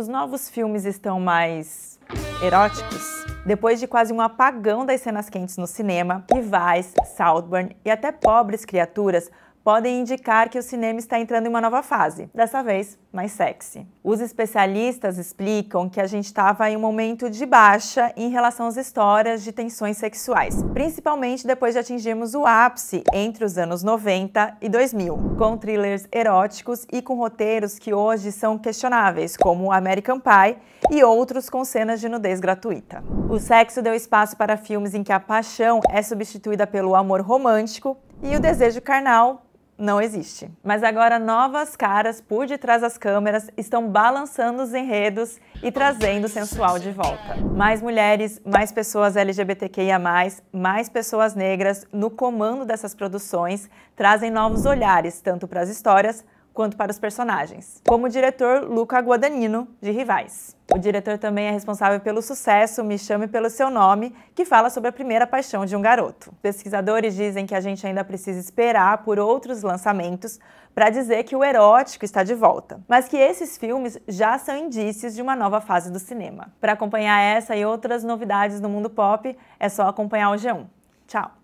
os novos filmes estão mais eróticos? Depois de quase um apagão das cenas quentes no cinema, rivais, Southburn e até pobres criaturas podem indicar que o cinema está entrando em uma nova fase, dessa vez mais sexy. Os especialistas explicam que a gente estava em um momento de baixa em relação às histórias de tensões sexuais, principalmente depois de atingirmos o ápice entre os anos 90 e 2000, com thrillers eróticos e com roteiros que hoje são questionáveis, como American Pie e outros com cenas de nudez gratuita. O sexo deu espaço para filmes em que a paixão é substituída pelo amor romântico e o desejo carnal não existe. Mas agora novas caras por detrás das câmeras estão balançando os enredos e trazendo o sensual de volta. Mais mulheres, mais pessoas LGBTQIA+, mais pessoas negras no comando dessas produções trazem novos olhares tanto para as histórias quanto para os personagens, como o diretor Luca Guadagnino, de Rivais. O diretor também é responsável pelo sucesso Me Chame Pelo Seu Nome, que fala sobre a primeira paixão de um garoto. Pesquisadores dizem que a gente ainda precisa esperar por outros lançamentos para dizer que o erótico está de volta, mas que esses filmes já são indícios de uma nova fase do cinema. Para acompanhar essa e outras novidades do mundo pop, é só acompanhar o G1. Tchau!